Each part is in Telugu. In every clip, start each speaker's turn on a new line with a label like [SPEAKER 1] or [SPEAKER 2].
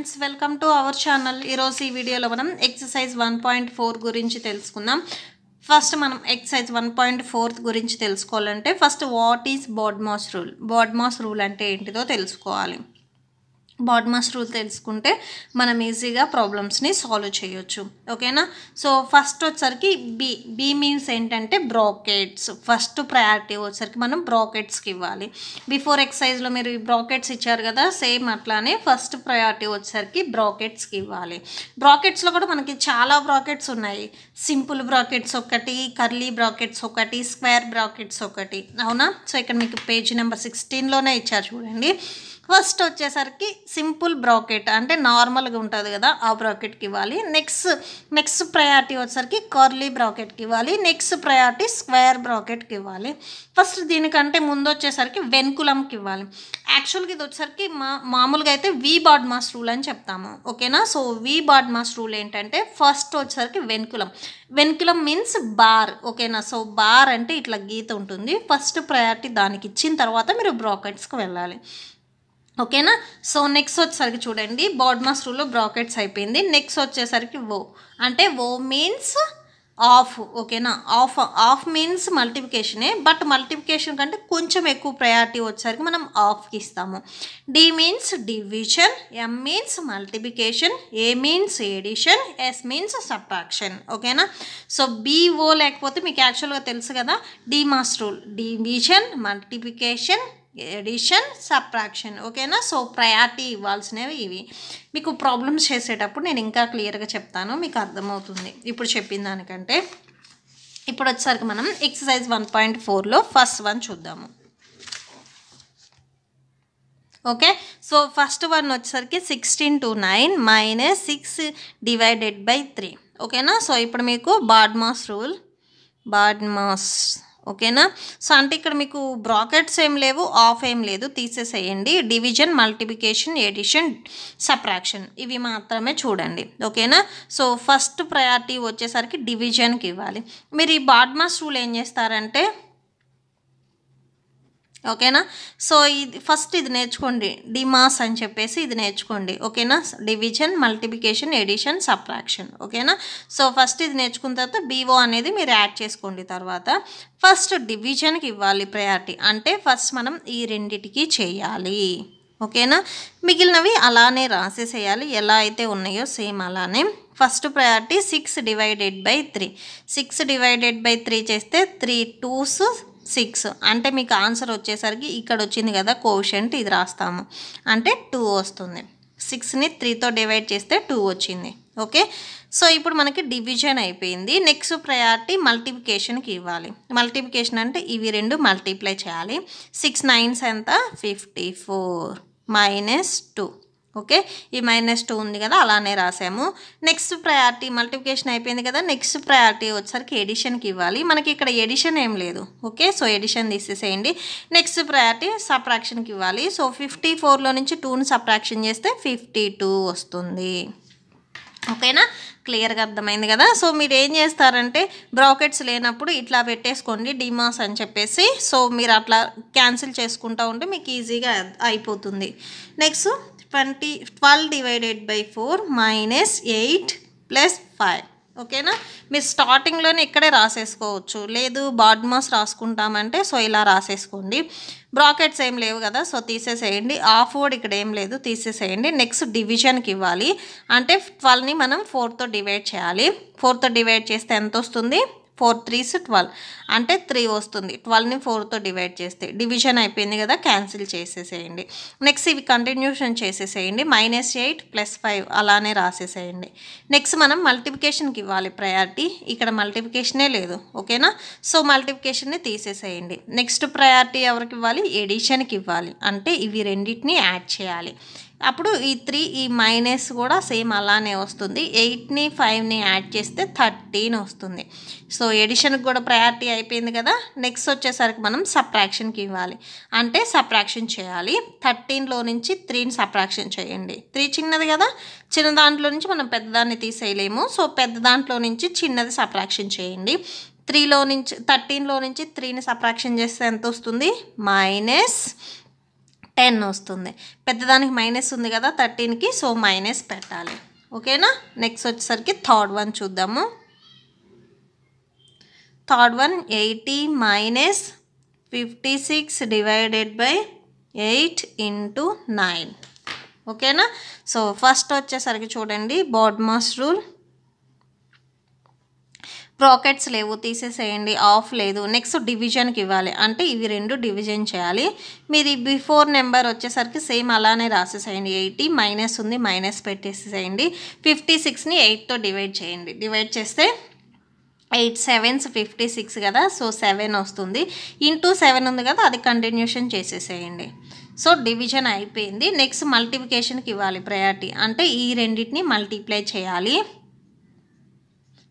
[SPEAKER 1] Friends welcome to our channel ఈరోజు ఈ వీడియోలో మనం ఎక్సర్సైజ్ వన్ పాయింట్ ఫోర్ గురించి తెలుసుకుందాం ఫస్ట్ మనం ఎక్సర్సైజ్ వన్ పాయింట్ ఫోర్ గురించి తెలుసుకోవాలంటే first what is BODMAS rule BODMAS rule అంటే ఏంటిదో తెలుసుకోవాలి బాడ్మాస్ రూల్ తెలుసుకుంటే మనం ఈజీగా ప్రాబ్లమ్స్ని సాల్వ్ చేయొచ్చు ఓకేనా సో ఫస్ట్ వచ్చరికి బి బి మీన్స్ ఏంటంటే బ్రాకెట్స్ ఫస్ట్ ప్రయారిటీ వచ్చరికి మనం బ్రాకెట్స్కి ఇవ్వాలి బిఫోర్ ఎక్సర్సైజ్లో మీరు బ్రాకెట్స్ ఇచ్చారు కదా సేమ్ అట్లానే ఫస్ట్ ప్రయారిటీ వచ్చరికి బ్రాకెట్స్కి ఇవ్వాలి బ్రాకెట్స్లో కూడా మనకి చాలా బ్రాకెట్స్ ఉన్నాయి సింపుల్ బ్రాకెట్స్ ఒకటి కర్లీ బ్రాకెట్స్ ఒకటి స్క్వేర్ బ్రాకెట్స్ ఒకటి అవునా సో ఇక్కడ మీకు పేజ్ నెంబర్ సిక్స్టీన్లోనే ఇచ్చారు చూడండి ఫస్ట్ వచ్చేసరికి సింపుల్ బ్రాకెట్ అంటే నార్మల్గా ఉంటుంది కదా ఆ బ్రాకెట్కి ఇవ్వాలి నెక్స్ట్ నెక్స్ట్ ప్రయారిటీ వచ్చేసరికి కర్లీ బ్రాకెట్కి ఇవ్వాలి నెక్స్ట్ ప్రయారిటీ స్క్వేర్ బ్రాకెట్కి ఇవ్వాలి ఫస్ట్ దీనికంటే ముందు వచ్చేసరికి వెనుకులంకి ఇవ్వాలి యాక్చువల్గా ఇది వచ్చేసరికి మా మామూలుగా అయితే వి బాడ్ మాస్ రూల్ అని చెప్తాము ఓకేనా so we bad mass rule ఏంటంటే ఫస్ట్ వచ్చేసరికి వెనుకులం వెనుకులం మీన్స్ బార్ ఓకేనా సో బార్ అంటే ఇట్లా గీత ఉంటుంది ఫస్ట్ ప్రయారిటీ దానికి ఇచ్చిన తర్వాత మీరు బ్రాకెట్స్కి వెళ్ళాలి ఓకేనా సో నెక్స్ట్ వచ్చేసరికి చూడండి బాడ్మాస్ రూల్లో బ్రాకెట్స్ అయిపోయింది నెక్స్ట్ వచ్చేసరికి ఓ అంటే ఓ మీన్స్ ఆఫ్ ఓకేనా ఆఫ్ ఆఫ్ మీన్స్ మల్టిప్లికేషనే బట్ మల్టిప్లికేషన్ కంటే కొంచెం ఎక్కువ ప్రయారిటీ వచ్చేసరికి మనం ఆఫ్కి ఇస్తాము D means division M means multiplication A means addition S means subtraction ఓకేనా సో బీఓ లేకపోతే మీకు యాక్చువల్గా తెలుసు కదా DMAS rule division multiplication addition subtraction ఓకేనా సో ప్రయారిటీ ఇవ్వాల్సినవి ఇవి మీకు ప్రాబ్లమ్స్ చేసేటప్పుడు నేను ఇంకా క్లియర్గా చెప్తాను మీకు అర్థమవుతుంది ఇప్పుడు చెప్పిన దానికంటే ఇప్పుడు వచ్చేసరికి మనం ఎక్సర్సైజ్ వన్ పాయింట్ ఫోర్లో ఫస్ట్ వన్ చూద్దాము ఓకే సో ఫస్ట్ వన్ వచ్చేసరికి sixteen two nine minus six divided by three ఓకేనా సో ఇప్పుడు మీకు బాడ్మాస్ రూల్ బాడ్మాస్ ఓకేనా సో అంటే ఇక్కడ మీకు బ్రాకెట్స్ ఏం లేవు ఆఫ్ ఏం లేదు తీసేసేయండి డివిజన్ మల్టిప్లికేషన్ ఎడిషన్ సప్రాక్షన్ ఇవి మాత్రమే చూడండి ఓకేనా సో ఫస్ట్ ప్రయారిటీ వచ్చేసరికి డివిజన్కి ఇవ్వాలి మీరు ఈ బాడ్మాస్ రూల్ ఏం చేస్తారంటే ఓకేనా సో ఇది ఫస్ట్ ఇది నేర్చుకోండి డిమాస్ అని చెప్పేసి ఇది నేర్చుకోండి ఓకేనా డివిజన్ మల్టిప్లికేషన్ ఎడిషన్ సబ్ట్రాక్షన్ ఓకేనా సో ఫస్ట్ ఇది నేర్చుకున్న తర్వాత బీఓ అనేది మీరు యాడ్ చేసుకోండి తర్వాత ఫస్ట్ డివిజన్కి ఇవ్వాలి ప్రయారిటీ అంటే ఫస్ట్ మనం ఈ రెండిటికి చేయాలి ఓకేనా మిగిలినవి అలానే రాసేసేయాలి ఎలా అయితే ఉన్నాయో సేమ్ అలానే first priority six divided by three six divided by three చేస్తే త్రీ టూస్ సిక్స్ అంటే మీకు ఆన్సర్ వచ్చేసరికి ఇక్కడ వచ్చింది కదా కోషంట్ ఇది రాస్తాము అంటే టూ వస్తుంది సిక్స్ని త్రీతో డివైడ్ చేస్తే టూ వచ్చింది ఓకే సో ఇప్పుడు మనకి డివిజన్ అయిపోయింది నెక్స్ట్ ప్రయారిటీ మల్టిప్లికేషన్కి ఇవ్వాలి మల్టిప్లికేషన్ అంటే ఇవి రెండు మల్టిప్లై చేయాలి సిక్స్ నైన్స్ ఎంత fifty four minus two okay ఈ మైనస్ టూ ఉంది కదా అలానే రాసాము నెక్స్ట్ ప్రయారిటీ మల్టిప్లికేషన్ అయిపోయింది కదా నెక్స్ట్ ప్రయారిటీ వచ్చేసరికి ఎడిషన్కి ఇవ్వాలి మనకి ఇక్కడ ఎడిషన్ ఏం లేదు ఓకే సో ఎడిషన్ తీసేసేయండి నెక్స్ట్ ప్రయారిటీ సప్రాక్షన్కి ఇవ్వాలి సో ఫిఫ్టీ ఫోర్లో నుంచి టూని సప్రాక్షన్ చేస్తే ఫిఫ్టీ టూ వస్తుంది ఓకేనా క్లియర్గా అర్థమైంది కదా సో మీరు ఏం చేస్తారంటే బ్రాకెట్స్ లేనప్పుడు ఇట్లా పెట్టేసుకోండి డిమాస్ అని చెప్పేసి సో మీరు అట్లా క్యాన్సిల్ చేసుకుంటూ ఉంటే మీకు ఈజీగా అయిపోతుంది next twenty twelve divided by four minus eight plus five ఓకేనా మీరు స్టార్టింగ్లోనే ఇక్కడే రాసేసుకోవచ్చు లేదు బాడ్మాస్ రాసుకుంటామంటే సో ఇలా రాసేసుకోండి బ్రాకెట్స్ ఏం లేవు కదా సో తీసేసేయండి ఆ వర్డ్ ఇక్కడ ఏం లేదు తీసేసేయండి నెక్స్ట్ డివిజన్కి ఇవ్వాలి అంటే ట్వెల్వ్ని మనం ఫోర్తో డివైడ్ చేయాలి ఫోర్తో డివైడ్ చేస్తే ఎంత వస్తుంది ఫోర్ త్రీస్ ట్వెల్వ్ అంటే త్రీ వస్తుంది ట్వెల్వ్ని ఫోర్తో డివైడ్ చేస్తే డివిజన్ అయిపోయింది కదా క్యాన్సిల్ చేసేసేయండి నెక్స్ట్ ఇవి కంటిన్యూషన్ చేసేసేయండి మైనస్ ఎయిట్ ప్లస్ ఫైవ్ అలానే రాసేసేయండి నెక్స్ట్ మనం మల్టిప్లికేషన్కి ఇవ్వాలి ప్రయారిటీ ఇక్కడ మల్టిప్లికేషనే లేదు ఓకేనా సో మల్టిప్లికేషన్ని తీసేసేయండి నెక్స్ట్ ప్రయారిటీ ఎవరికి ఇవ్వాలి ఎడిషన్కి ఇవ్వాలి అంటే ఇవి రెండింటినీ యాడ్ చేయాలి అప్పుడు ఈ త్రీ ఈ మైనస్ కూడా సేమ్ అలానే వస్తుంది ఎయిట్ని ఫైవ్ని యాడ్ చేస్తే థర్టీన్ వస్తుంది సో ఎడిషన్కి కూడా ప్రయారిటీ అయిపోయింది కదా నెక్స్ట్ వచ్చేసరికి మనం సప్రాక్షన్కి ఇవ్వాలి అంటే సప్రాక్షన్ చేయాలి థర్టీన్లో నుంచి త్రీని సప్రాక్షన్ చేయండి త్రీ చిన్నది కదా చిన్న దాంట్లో నుంచి మనం పెద్దదాన్ని తీసేయలేము సో పెద్ద దాంట్లో నుంచి చిన్నది సప్రాక్షన్ చేయండి త్రీలో నుంచి థర్టీన్లో నుంచి త్రీని సప్రాక్షన్ చేస్తే ఎంత వస్తుంది మైనస్ టెన్ వస్తుంది పెద్దదానికి మైనస్ ఉంది కదా థర్టీన్కి సో మైనస్ పెట్టాలి ఓకేనా నెక్స్ట్ వచ్చేసరికి థర్డ్ వన్ చూద్దాము third one eighty minus fifty six divided by eight into nine ఓకేనా సో ఫస్ట్ వచ్చేసరికి చూడండి బాడ్మాస్ రూల్ ప్రాకెట్స్ లేవు తీసేసేయండి ఆఫ్ లేదు నెక్స్ట్ డివిజన్కి ఇవ్వాలి అంటే ఇవి రెండు డివిజన్ చేయాలి మీది బిఫోర్ నెంబర్ వచ్చేసరికి సేమ్ అలానే రాసేసేయండి ఎయిటీ మైనస్ ఉంది మైనస్ పెట్టేసేసేయండి ఫిఫ్టీ సిక్స్ని ఎయిట్తో డివైడ్ చేయండి డివైడ్ చేస్తే ఎయిట్ సెవెన్స్ ఫిఫ్టీ సిక్స్ కదా సో సెవెన్ వస్తుంది ఇంటూ సెవెన్ ఉంది కదా అది కంటిన్యూషన్ చేసేసేయండి సో డివిజన్ అయిపోయింది నెక్స్ట్ మల్టిప్లికేషన్కి ఇవ్వాలి ప్రయారిటీ అంటే ఈ రెండింటిని మల్టిప్లై చేయాలి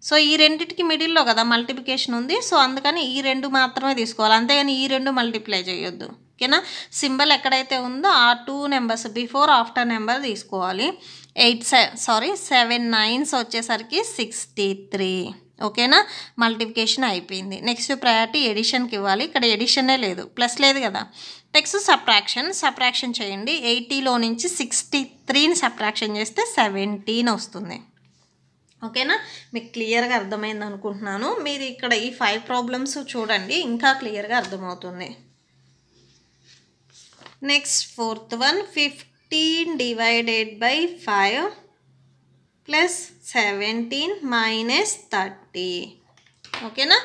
[SPEAKER 1] సో ఈ రెండింటికి మిడిల్లో కదా మల్టిప్లికేషన్ ఉంది సో అందుకని ఈ రెండు మాత్రమే తీసుకోవాలి అంతేగాని ఈ రెండు మల్టిప్లై చేయొద్దు ఓకేనా సింబల్ ఎక్కడైతే ఉందో ఆ two numbers before after number తీసుకోవాలి ఎయిట్ సారీ సెవెన్ నైన్స్ వచ్చేసరికి సిక్స్టీ త్రీ ఓకేనా మల్టిప్లికేషన్ అయిపోయింది నెక్స్ట్ ప్రయారిటీ ఎడిషన్కి ఇవ్వాలి ఇక్కడ ఎడిషనే లేదు ప్లస్ లేదు కదా నెక్స్ట్ సప్రాక్షన్ సప్రాక్షన్ చేయండి ఎయిటీలో నుంచి సిక్స్టీ త్రీని సప్రాక్షన్ చేస్తే సెవెంటీన్ వస్తుంది ఓకేనా మీకు క్లియర్గా అర్థమైంది అనుకుంటున్నాను మీరు ఇక్కడ ఈ ఫైవ్ ప్రాబ్లమ్స్ చూడండి ఇంకా క్లియర్గా అర్థమవుతుంది next fourth one fifteen divided by five plus seventeen minus thirty ఓకేనా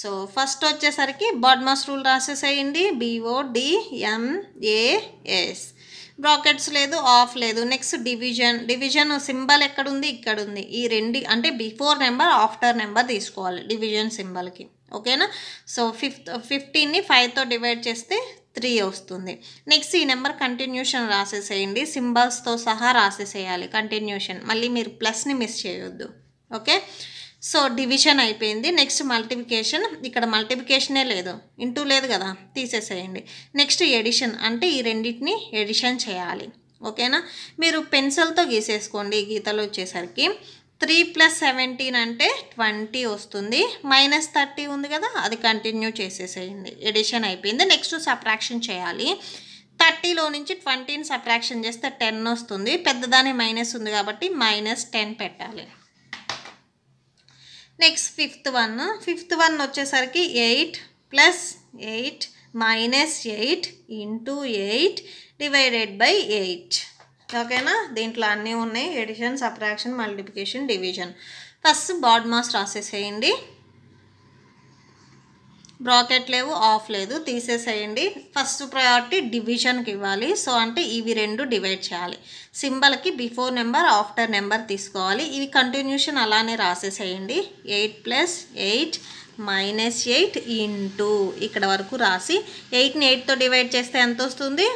[SPEAKER 1] సో ఫస్ట్ వచ్చేసరికి బాడ్మాస్ రూల్ రాసేసేయండి బిఓడిఎంఏఎస్ బ్రాకెట్స్ లేదు ఆఫ్ లేదు నెక్స్ట్ డివిజన్ డివిజన్ సింబల్ ఎక్కడుంది ఇక్కడ ఉంది ఈ రెండు అంటే బిఫోర్ నెంబర్ ఆఫ్టర్ నెంబర్ తీసుకోవాలి డివిజన్ సింబల్కి ఓకేనా సో ఫిఫ్త్ ఫిఫ్టీన్ని ఫైవ్తో డివైడ్ చేస్తే త్రీ వస్తుంది నెక్స్ట్ ఈ నెంబర్ కంటిన్యూషన్ రాసేసేయండి సింబల్స్తో సహా రాసేసేయాలి కంటిన్యూషన్ మళ్ళీ మీరు ప్లస్ని మిస్ చేయొద్దు ఓకే సో డివిజన్ అయిపోయింది నెక్స్ట్ మల్టిప్లికేషన్ ఇక్కడ మల్టిప్లికేషనే లేదు ఇంటూ లేదు కదా తీసేసేయండి నెక్స్ట్ ఎడిషన్ అంటే ఈ రెండింటిని ఎడిషన్ చేయాలి ఓకేనా మీరు పెన్సిల్తో గీసేసుకోండి గీతలు వచ్చేసరికి త్రీ ప్లస్ సెవెంటీన్ అంటే ట్వంటీ వస్తుంది మైనస్ థర్టీ ఉంది కదా అది కంటిన్యూ చేసేసేయండి ఎడిషన్ అయిపోయింది నెక్స్ట్ సప్రాక్షన్ చేయాలి థర్టీలో నుంచి ట్వంటీని సప్రాక్షన్ చేస్తే టెన్ వస్తుంది పెద్దదాని మైనస్ ఉంది కాబట్టి మైనస్ టెన్ పెట్టాలి next fifth one fifth one వచ్చేసరికి eight plus eight minus eight into eight divided by eight ఓకేనా దీంట్లో అన్నీ ఉన్నాయి addition subtraction multiplication division first BODMAS రాసేసేయండి బ్రాకెట్ లేవు ఆఫ్ లేదు తీసేసేయండి ఫస్ట్ ప్రయారిటీ డివిజన్కి ఇవ్వాలి సో అంటే ఇవి రెండు డివైడ్ చేయాలి సింబల్కి బిఫోర్ నెంబర్ ఆఫ్టర్ నెంబర్ తీసుకోవాలి ఇవి కంటిన్యూషన్ అలానే రాసేసేయండి eight plus eight minus eight into ఇక్కడ వరకు రాసి ఎయిట్ని ఎయిట్తో డివైడ్ చేస్తే ఎంత వస్తుంది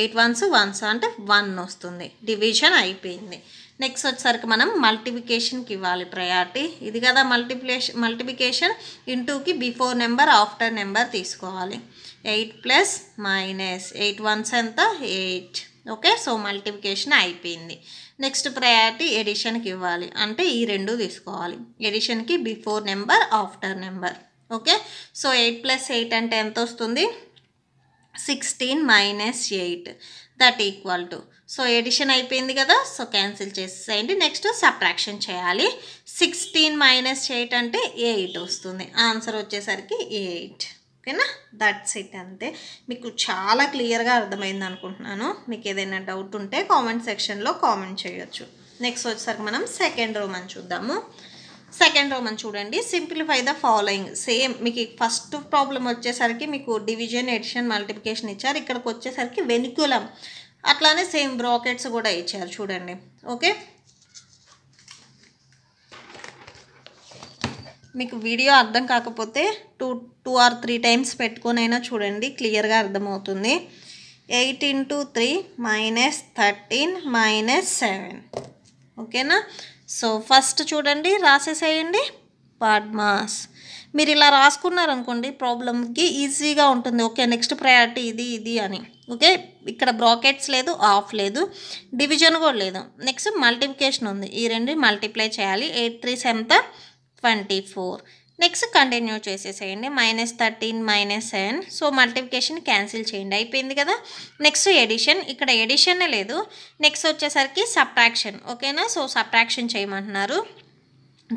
[SPEAKER 1] ఎయిట్ వన్స్ వన్స్ అంటే వన్ వస్తుంది డివిజన్ అయిపోయింది నెక్స్ట్ వచ్చేసరికి మనం మల్టిఫికేషన్కి ఇవ్వాలి ప్రయారిటీ ఇది కదా మల్టిప్లేషన్ మల్టిఫికేషన్ ఇంటూకి బిఫోర్ నెంబర్ ఆఫ్టర్ నెంబర్ తీసుకోవాలి eight plus minus eight ones ఎంత ఎయిట్ ఓకే సో మల్టిఫికేషన్ అయిపోయింది నెక్స్ట్ ప్రయారిటీ ఎడిషన్కి ఇవ్వాలి అంటే ఈ రెండు తీసుకోవాలి ఎడిషన్కి before number after number okay so eight plus eight అంటే ఎంత వస్తుంది sixteen minus eight that equal to so addition అయిపోయింది కదా సో క్యాన్సిల్ చేసేయండి నెక్స్ట్ సప్రాక్షన్ చేయాలి సిక్స్టీన్ మైనస్ ఎయిట్ అంటే ఎయిట్ వస్తుంది ఆన్సర్ వచ్చేసరికి ఎయిట్ ఓకేనా దట్స్ ఇట్ అంతే మీకు చాలా క్లియర్గా అర్థమైంది అనుకుంటున్నాను మీకు ఏదైనా డౌట్ ఉంటే కామెంట్ సెక్షన్లో కామెంట్ చేయొచ్చు నెక్స్ట్ వచ్చేసరికి మనం సెకండ్ అని చూద్దాము సెకండ్ రోమన్ చూడండి సింప్లిఫై ద ఫాలోయింగ్ సేమ్ మీకు ఫస్ట్ ప్రాబ్లం వచ్చేసరికి మీకు డివిజన్ ఎడిషన్ మల్టిప్లికేషన్ ఇచ్చారు ఇక్కడికి వచ్చేసరికి వెనుకులం అట్లానే సేమ్ బ్రాకెట్స్ కూడా ఇచ్చారు చూడండి ఓకే మీకు వీడియో అర్థం కాకపోతే two two or three times అయినా చూడండి క్లియర్గా అర్థమవుతుంది eight into three minus thirteen minus seven ఓకేనా సో ఫస్ట్ చూడండి రాసేసేయండి పాడ్మాస్ మీరు ఇలా రాసుకున్నారనుకోండి ప్రాబ్లమ్కి ఈజీగా ఉంటుంది ఓకే నెక్స్ట్ ప్రయారిటీ ఇది ఇది అని ఓకే ఇక్కడ బ్రాకెట్స్ లేదు ఆఫ్ లేదు డివిజన్ కూడా లేదు నెక్స్ట్ మల్టిప్లికేషన్ ఉంది ఈ రెండు మల్టిప్లై చేయాలి ఎయిట్ త్రీ సెంత ట్వంటీ ఫోర్ నెక్స్ట్ కంటిన్యూ చేసేసేయండి minus thirteen minus seven so multiplication cancel చేయండి అయిపోయింది కదా నెక్స్ట్ ఎడిషన్ ఇక్కడ ఎడిషనే లేదు నెక్స్ట్ వచ్చేసరికి సబ్ట్రాక్షన్ ఓకేనా సో సబ్ట్రాక్షన్ చేయమంటున్నారు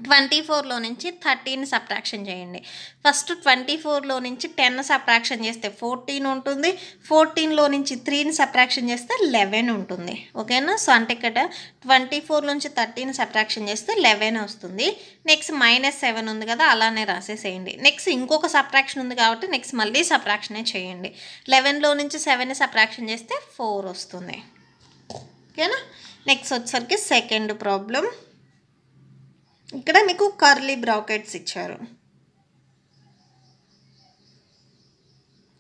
[SPEAKER 1] ట్వంటీ ఫోర్లో నుంచి థర్టీని సబ్ట్రాక్షన్ చేయండి ఫస్ట్ ట్వంటీ ఫోర్లో నుంచి టెన్ సబ్ట్రాక్షన్ చేస్తే ఫోర్టీన్ ఉంటుంది ఫోర్టీన్లో నుంచి త్రీని సబ్ట్రాక్షన్ చేస్తే లెవెన్ ఉంటుంది ఓకేనా సో అంటే ఇక్కడ ట్వంటీ ఫోర్ నుంచి థర్టీని సబ్ట్రాక్షన్ చేస్తే లెవెన్ వస్తుంది నెక్స్ట్ మైనస్ సెవెన్ ఉంది కదా అలానే రాసేసేయండి నెక్స్ట్ ఇంకొక సబ్ట్రాక్షన్ ఉంది కాబట్టి నెక్స్ట్ మళ్ళీ సబ్ట్రాక్షనే చేయండి లెవెన్లో నుంచి సెవెన్ సబ్ట్రాక్షన్ చేస్తే ఫోర్ వస్తుంది ఓకేనా నెక్స్ట్ వచ్చేసరికి సెకండ్ ప్రాబ్లం ఇక నాకు కర్లీ బ్రాకెట్స్ ఇచ్చారు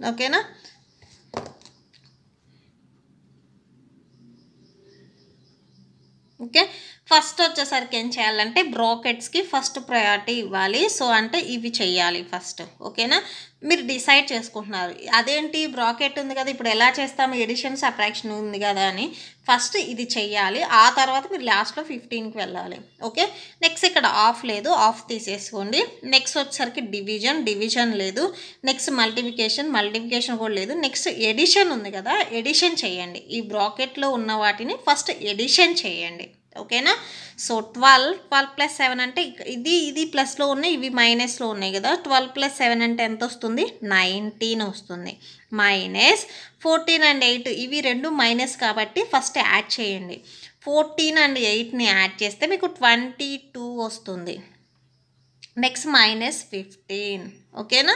[SPEAKER 1] ఓకేనా ఓకే ఫస్ట్ వచ్చేసరికి ఏం చేయాలంటే బ్రాకెట్స్కి ఫస్ట్ ప్రయారిటీ ఇవ్వాలి సో అంటే ఇవి చేయాలి ఫస్ట్ ఓకేనా మీరు డిసైడ్ చేసుకుంటున్నారు అదేంటి బ్రాకెట్ ఉంది కదా ఇప్పుడు ఎలా చేస్తాము ఎడిషన్ అట్రాక్షన్ ఉంది కదా అని ఫస్ట్ ఇది చెయ్యాలి ఆ తర్వాత మీరు లాస్ట్లో ఫిఫ్టీన్కి వెళ్ళాలి ఓకే నెక్స్ట్ ఇక్కడ ఆఫ్ లేదు ఆఫ్ తీసేసుకోండి నెక్స్ట్ వచ్చేసరికి డివిజన్ డివిజన్ లేదు నెక్స్ట్ మల్టిఫికేషన్ మల్టిఫికేషన్ కూడా లేదు నెక్స్ట్ ఎడిషన్ ఉంది కదా ఎడిషన్ చేయండి ఈ బ్రాకెట్లో ఉన్న వాటిని ఫస్ట్ ఎడిషన్ చేయండి ఓకేనా so twelve twelve plus seven అంటే ఇది ఇది ప్లస్లో ఉన్నాయి ఇవి మైనస్లో ఉన్నాయి కదా ట్వెల్వ్ ప్లస్ సెవెన్ అంటే ఎంత వస్తుంది నైన్టీన్ వస్తుంది మైనస్ ఫోర్టీన్ అండ్ ఎయిట్ ఇవి రెండు మైనస్ కాబట్టి ఫస్ట్ యాడ్ చేయండి ఫోర్టీన్ అండ్ ఎయిట్ని యాడ్ చేస్తే మీకు ట్వంటీ టూ వస్తుంది నెక్స్ట్ మైనస్ ఫిఫ్టీన్ ఓకేనా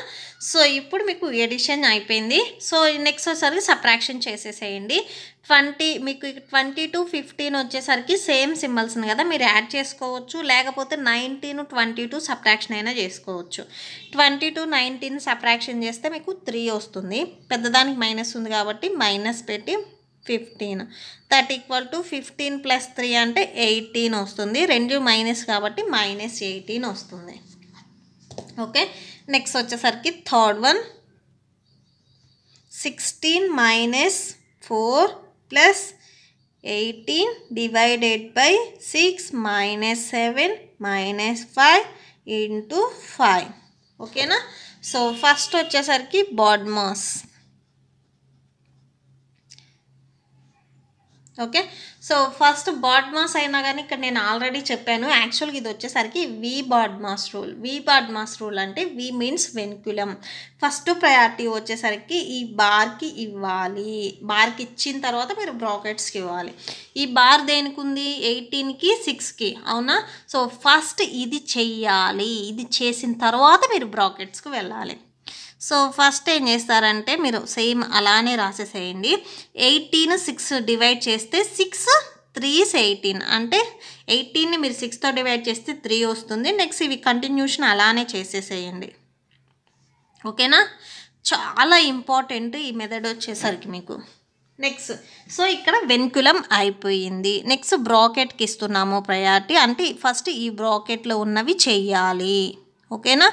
[SPEAKER 1] సో ఇప్పుడు మీకు ఎడిషన్ అయిపోయింది సో నెక్స్ట్ వచ్చేసరికి సప్రాక్షన్ చేసేసేయండి ట్వంటీ మీకు ట్వంటీ టు ఫిఫ్టీన్ వచ్చేసరికి సేమ్ సింబల్స్ కదా మీరు యాడ్ చేసుకోవచ్చు లేకపోతే నైన్టీన్ ట్వంటీ టూ సప్రాక్షన్ అయినా చేసుకోవచ్చు ట్వంటీ టు నైన్టీన్ సప్రాక్షన్ చేస్తే మీకు త్రీ వస్తుంది పెద్దదానికి మైనస్ ఉంది కాబట్టి మైనస్ పెట్టి ఫిఫ్టీన్ థర్ట్ equal to fifteen plus three అంటే ఎయిటీన్ వస్తుంది రెండు మైనస్ కాబట్టి మైనస్ ఎయిటీన్ వస్తుంది ఓకే నెక్స్ట్ వచ్చేసరికి third one sixteen minus four plus eighteen divided by six minus seven minus five into five ఓకేనా సో ఫస్ట్ వచ్చేసరికి BODMAS okay so first BODMAS అయినా కానీ ఇక్కడ నేను ఆల్రెడీ చెప్పాను యాక్చువల్గా ఇది వచ్చేసరికి VBODMAS rule VBODMAS rule అంటే V means vinculum first priority వచ్చేసరికి ఈ బార్కి ఇవ్వాలి బార్కి ఇచ్చిన తర్వాత మీరు బ్రాకెట్స్కి ఇవ్వాలి ఈ బార్ దేనికి ఉంది ఎయిటీన్కి సిక్స్కి అవునా సో ఫస్ట్ ఇది చెయ్యాలి ఇది చేసిన తర్వాత మీరు బ్రాకెట్స్కి వెళ్ళాలి సో ఫస్ట్ ఏం చేస్తారంటే మీరు సేమ్ అలానే రాసేసేయండి ఎయిటీన్ సిక్స్ డివైడ్ చేస్తే సిక్స్ త్రీస్ ఎయిటీన్ అంటే ఎయిటీన్ని మీరు సిక్స్తో డివైడ్ చేస్తే త్రీ వస్తుంది నెక్స్ట్ ఇవి కంటిన్యూషన్ అలానే చేసేసేయండి ఓకేనా చాలా ఇంపార్టెంట్ ఈ మెథడ్ వచ్చేసరికి మీకు నెక్స్ట్ సో ఇక్కడ వెనుకులం అయిపోయింది నెక్స్ట్ బ్రాకెట్కి ఇస్తున్నాము ప్రయారిటీ అంటే ఫస్ట్ ఈ బ్రాకెట్లో ఉన్నవి చెయ్యాలి ఓకేనా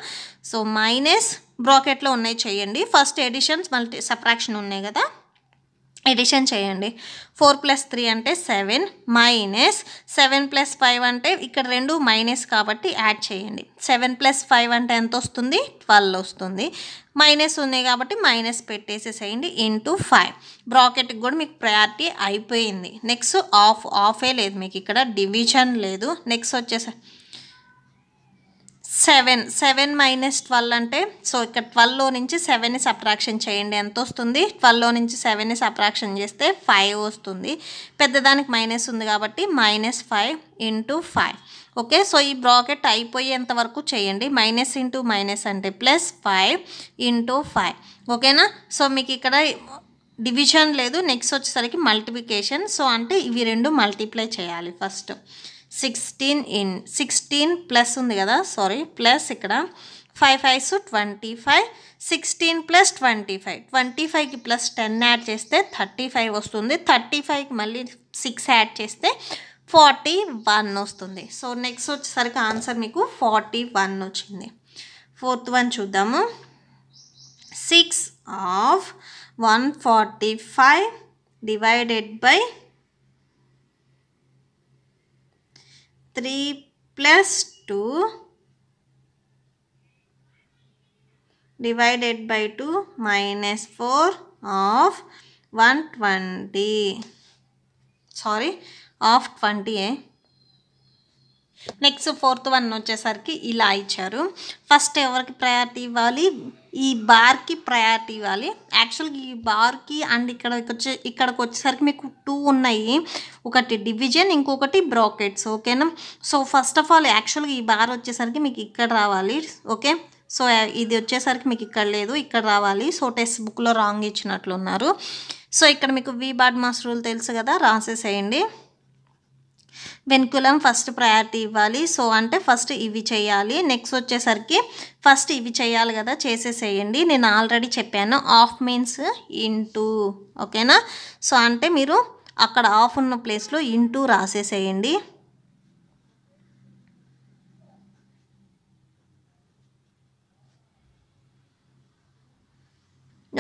[SPEAKER 1] సో మైనస్ బ్రాకెట్లో ఉన్నాయి చేయండి ఫస్ట్ ఎడిషన్స్ మళ్ళీ సప్రాక్షన్ ఉన్నాయి కదా ఎడిషన్ చేయండి ఫోర్ ప్లస్ త్రీ అంటే seven minus seven plus five అంటే ఇక్కడ రెండు మైనస్ కాబట్టి యాడ్ చేయండి సెవెన్ ప్లస్ ఫైవ్ అంటే ఎంత వస్తుంది ట్వెల్వ్ వస్తుంది మైనస్ ఉన్నాయి కాబట్టి మైనస్ పెట్టేసేసేయండి ఇంటూ ఫైవ్ బ్రాకెట్కి కూడా మీకు ప్రయారిటీ అయిపోయింది నెక్స్ట్ ఆఫ్ ఆఫే లేదు మీకు ఇక్కడ డివిజన్ లేదు నెక్స్ట్ వచ్చేసరికి సెవెన్ సెవెన్ మైనస్ ట్వెల్వ్ అంటే సో ఇక్కడ ట్వెల్వ్లో నుంచి సెవెన్ని సప్రాక్షన్ చేయండి ఎంత వస్తుంది ట్వెల్వ్లో నుంచి సెవెన్ని సప్రాక్షన్ చేస్తే ఫైవ్ వస్తుంది పెద్దదానికి మైనస్ ఉంది కాబట్టి minus five into five okay so ఈ బ్రాకెట్ అయిపోయేంత వరకు చేయండి మైనస్ ఇంటూ మైనస్ అంటే ప్లస్ ఫైవ్ ఇంటూ ఫైవ్ ఓకేనా సో మీకు ఇక్కడ డివిజన్ లేదు నెక్స్ట్ వచ్చేసరికి మల్టిప్లికేషన్ సో అంటే ఇవి రెండు మల్టిప్లై చేయాలి first sixteen in sixteen plus ఉంది కదా సారీ ప్లస్ ఇక్కడ five fives twenty five sixteen plus twenty five twenty ఫైవ్కి ప్లస్ టెన్ యాడ్ చేస్తే థర్టీ ఫైవ్ వస్తుంది థర్టీ ఫైవ్కి మళ్ళీ సిక్స్ యాడ్ చేస్తే ఫార్టీ వన్ వస్తుంది సో నెక్స్ట్ వచ్చేసరికి ఆన్సర్ మీకు ఫార్టీ వన్ వచ్చింది ఫోర్త్ వన్ చూద్దాము six of one forty five divided by 3 plus 2 divided by 2 minus 4 of 120 sorry of 20 eh? Next fourth one వచ్చేసరికి ఇలా ఇచ్చారు ఫస్ట్ ఎవరికి ప్రయారిటీ ఇవ్వాలి ఈ బార్కి ప్రయారిటీ ఇవ్వాలి యాక్చువల్గా ఈ బార్కి అండ్ ఇక్కడ వచ్చే ఇక్కడికి వచ్చేసరికి మీకు టూ ఉన్నాయి ఒకటి డివిజన్ ఇంకొకటి బ్రాకెట్స్ ఓకేనా సో ఫస్ట్ ఆఫ్ ఆల్ యాక్చువల్గా ఈ బార్ వచ్చేసరికి మీకు ఇక్కడ రావాలి ఓకే సో ఇది వచ్చేసరికి మీకు ఇక్కడ లేదు ఇక్కడ రావాలి సో టెక్స్ట్ బుక్లో రాంగ్ ఇచ్చినట్లున్నారు సో ఇక్కడ మీకు వి బాడ్ మాస్ రూల్ తెలుసు కదా రాసేసేయండి వెనుకులం ఫస్ట్ ప్రయారిటీ ఇవ్వాలి సో అంటే ఫస్ట్ ఇవి చేయాలి నెక్స్ట్ వచ్చేసరికి ఫస్ట్ ఇవి చేయాలి కదా చేసేసేయండి నేను ఆల్రెడీ చెప్పాను ఆఫ్ మీన్స్ ఇంటూ ఓకేనా సో అంటే మీరు అక్కడ ఆఫ్ ఉన్న ప్లేస్లో ఇంటూ రాసేసేయండి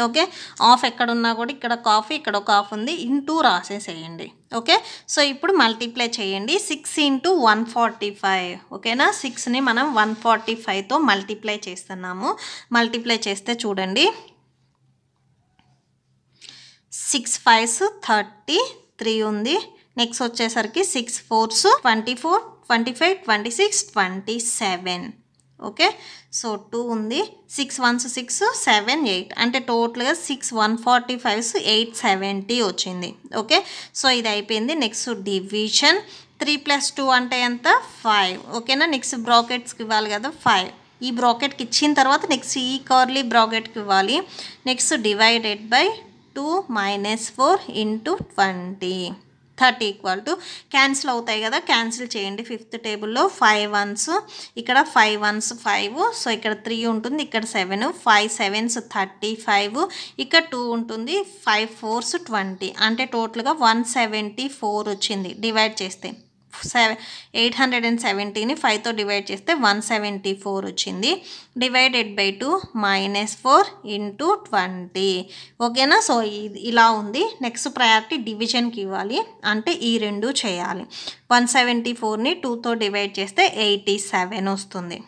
[SPEAKER 1] ఓకే ఆఫ్ ఎక్కడున్నా కూడా ఇక్కడ కాఫీ ఇక్కడ ఒక ఆఫ్ ఉంది ఇంటూ రాసేసేయండి ఓకే సో ఇప్పుడు మల్టీప్లై చేయండి six into one forty five ఓకేనా సిక్స్ని మనం వన్ ఫార్టీ ఫైవ్తో మల్టీప్లై చేస్తున్నాము మల్టీప్లై చేస్తే చూడండి సిక్స్ ఫైవ్స్ థర్టీ త్రీ ఉంది నెక్స్ట్ వచ్చేసరికి six fours twenty four twenty five twenty six twenty seven okay so two ఉంది six ones six seven eight అంటే టోటల్గా six one forty fives eight seventy వచ్చింది ఓకే సో ఇది అయిపోయింది next division three plus two అంటే ఎంత ఫైవ్ ఓకేనా నెక్స్ట్ బ్రాకెట్స్కి ఇవ్వాలి కదా ఫైవ్ ఈ బ్రాకెట్కి ఇచ్చిన తర్వాత నెక్స్ట్ ఈ కర్లీ బ్రాకెట్కి ఇవ్వాలి next divided by two minus four into twenty thirty equal to cancel అవుతాయి కదా క్యాన్సిల్ చేయండి ఫిఫ్త్ టేబుల్లో ఫైవ్ వన్స్ ఇక్కడ ఫైవ్ వన్స్ ఫైవ్ సో ఇక్కడ త్రీ ఉంటుంది ఇక్కడ seven five sevens thirty five ఇక్కడ టూ ఉంటుంది ఫైవ్ ఫోర్స్ ట్వంటీ అంటే టోటల్గా వన్ సెవెంటీ ఫోర్ వచ్చింది డివైడ్ చేస్తే సెవెన్ ఎయిట్ హండ్రెడ్ అండ్ సెవెంటీని ఫైవ్తో డివైడ్ చేస్తే వన్ సెవెంటీ ఫోర్ వచ్చింది divided by two minus four into twenty ఓకేనా సో ఇలా ఉంది నెక్స్ట్ ప్రయారిటీ డివిజన్కి ఇవ్వాలి అంటే ఈ రెండు చేయాలి వన్ సెవెంటీ ఫోర్ని టూతో డివైడ్ చేస్తే ఎయిటీ సెవెన్ వస్తుంది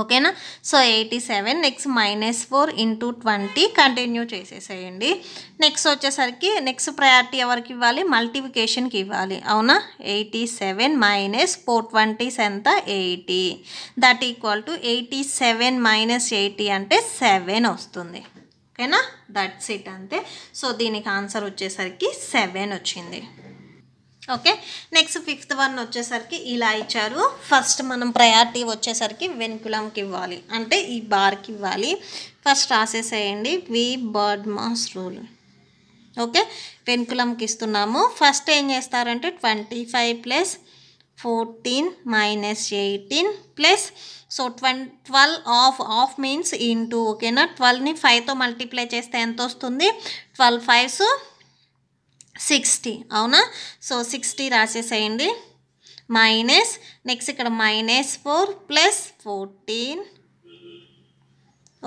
[SPEAKER 1] ఓకేనా so eighty seven next minus four into twenty continue చేసేసేయండి నెక్స్ట్ వచ్చేసరికి నెక్స్ట్ ప్రయారిటీ ఎవరికి ఇవ్వాలి మల్టిఫికేషన్కి ఇవ్వాలి అవునా eighty seven minus four twenties ఎంత eighty that equal to eighty seven minus eighty అంటే సెవెన్ వస్తుంది ఓకేనా దట్స్ ఇట్ అంతే సో దీనికి ఆన్సర్ వచ్చేసరికి సెవెన్ వచ్చింది ఓకే నెక్స్ట్ ఫిఫ్త్ వన్ వచ్చేసరికి ఇలా ఇచ్చారు ఫస్ట్ మనం ప్రయారిటీ వచ్చేసరికి వెనుకులంకి ఇవ్వాలి అంటే ఈ బార్కి ఇవ్వాలి ఫస్ట్ రాసేసేయండి VBODMAS rule okay వెనుకులంకి ఇస్తున్నాము ఫస్ట్ ఏం చేస్తారంటే twenty five plus fourteen minus eighteen plus so ట్వం twelve of of means into ఓకేనా ట్వెల్వ్ని ఫైవ్తో మల్టిప్లై చేస్తే ఎంత వస్తుంది ట్వెల్వ్ ఫైవ్స్ సిక్స్టీ అవునా సో సిక్స్టీ రాసేసేయండి మైనస్ నెక్స్ట్ ఇక్కడ minus four plus fourteen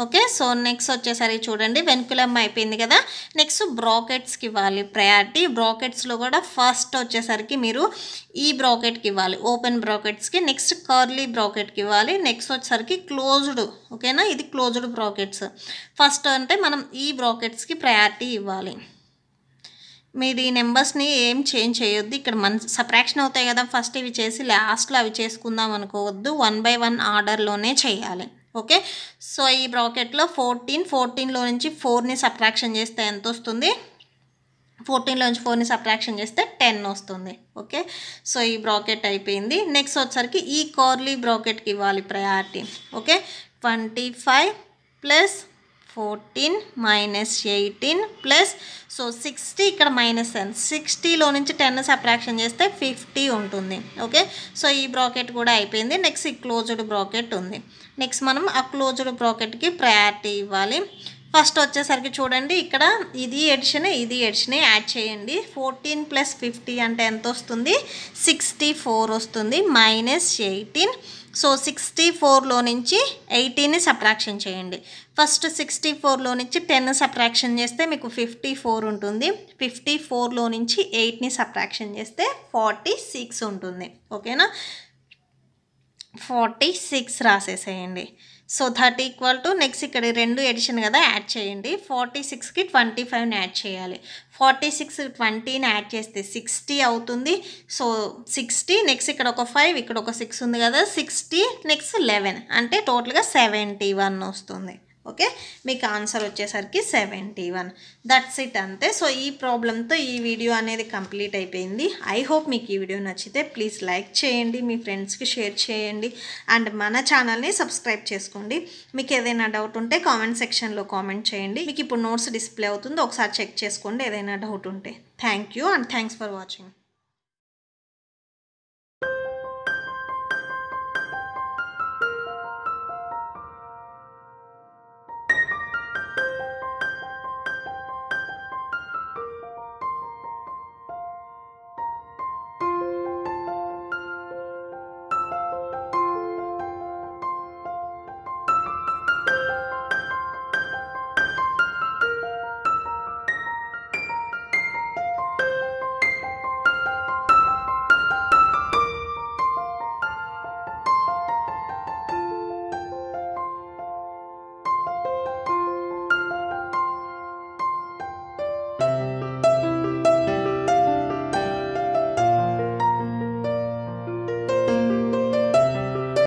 [SPEAKER 1] okay so next వచ్చేసరి చూడండి వెనుకులం అయిపోయింది కదా నెక్స్ట్ బ్రాకెట్స్కి ఇవ్వాలి ప్రయారిటీ బ్రాకెట్స్లో కూడా ఫస్ట్ వచ్చేసరికి మీరు ఈ బ్రాకెట్కి ఇవ్వాలి ఓపెన్ బ్రాకెట్స్కి నెక్స్ట్ కర్లీ బ్రాకెట్కి ఇవ్వాలి నెక్స్ట్ వచ్చేసరికి క్లోజ్డ్ ఓకేనా ఇది క్లోజ్డ్ బ్రాకెట్స్ ఫస్ట్ అంటే మనం ఈ బ్రాకెట్స్కి ప్రయారిటీ ఇవ్వాలి మీరు ఈ నెంబర్స్ని ఏం చేంజ్ చేయొద్దు ఇక్కడ మన సప్రాక్షన్ అవుతాయి కదా ఫస్ట్ ఇవి చేసి లాస్ట్లో అవి చేసుకుందాం అనుకోవద్దు వన్ బై వన్ ఆర్డర్లోనే చేయాలి ఓకే సో ఈ బ్రాకెట్లో ఫోర్టీన్ ఫోర్టీన్లో నుంచి ఫోర్ని సప్రాక్షన్ చేస్తే ఎంత వస్తుంది ఫోర్టీన్లో నుంచి ఫోర్ని సప్రాక్షన్ చేస్తే టెన్ వస్తుంది ఓకే సో ఈ బ్రాకెట్ అయిపోయింది నెక్స్ట్ వచ్చరికి ఈ కార్లీ బ్రాకెట్కి ఇవ్వాలి priority okay twenty five plus fourteen minus eighteen plus so sixty ఇక్కడ మైనస్ టెన్ సిక్స్టీలో నుంచి టెన్ సబ్ట్రాక్షన్ చేస్తే ఫిఫ్టీ ఉంటుంది ఓకే సో ఈ బ్రాకెట్ కూడా అయిపోయింది నెక్స్ట్ ఈ క్లోజ్డ్ బ్రాకెట్ ఉంది నెక్స్ట్ మనం ఆ క్లోజ్డ్ బ్రాకెట్కి ప్రయారిటీ ఇవ్వాలి ఫస్ట్ వచ్చేసరికి చూడండి ఇక్కడ ఇది ఎడిషన్ ఇది ఎడిషన్ యాడ్ చేయండి ఫోర్టీన్ ప్లస్ ఫిఫ్టీ అంటే ఎంత వస్తుంది సిక్స్టీ ఫోర్ వస్తుంది మైనస్ ఎయిటీన్ సో సిక్స్టీ ఫోర్లో నుంచి ఎయిటీని సప్రాక్షన్ చేయండి ఫస్ట్ సిక్స్టీ ఫోర్లో నుంచి టెన్ సప్రాక్షన్ చేస్తే మీకు ఫిఫ్టీ ఫోర్ ఉంటుంది ఫిఫ్టీ ఫోర్లో నుంచి ఎయిట్ని సప్రాక్షన్ చేస్తే ఫార్టీ సిక్స్ ఉంటుంది ఓకేనా ఫార్టీ సిక్స్ రాసేసేయండి so thirty equal to next ఇక్కడ రెండు ఎడిషన్ కదా యాడ్ చేయండి ఫార్టీ సిక్స్కి ట్వంటీ ఫైవ్ని యాడ్ చేయాలి ఫార్టీ సిక్స్ ట్వంటీని యాడ్ చేస్తే సిక్స్టీ అవుతుంది సో సిక్స్టీ నెక్స్ట్ ఇక్కడ ఒక ఫైవ్ ఇక్కడ ఒక సిక్స్ ఉంది కదా సిక్స్టీ నెక్స్ట్ లెవెన్ అంటే టోటల్గా సెవెంటీ వన్ వస్తుంది ఓకే మీకు ఆన్సర్ వచ్చేసరికి సెవెంటీ వన్ దట్స్ ఇట్ అంతే సో ఈ ప్రాబ్లంతో ఈ వీడియో అనేది కంప్లీట్ అయిపోయింది ఐ హోప్ మీకు ఈ వీడియో నచ్చితే ప్లీజ్ లైక్ చేయండి మీ ఫ్రెండ్స్కి షేర్ చేయండి అండ్ మన ఛానల్ని సబ్స్క్రైబ్ చేసుకోండి మీకు ఏదైనా డౌట్ ఉంటే కామెంట్ సెక్షన్లో కామెంట్ చేయండి మీకు ఇప్పుడు నోట్స్ డిస్ప్లే అవుతుంది ఒకసారి చెక్ చేసుకోండి ఏదైనా డౌట్ ఉంటే thank you and thanks for watching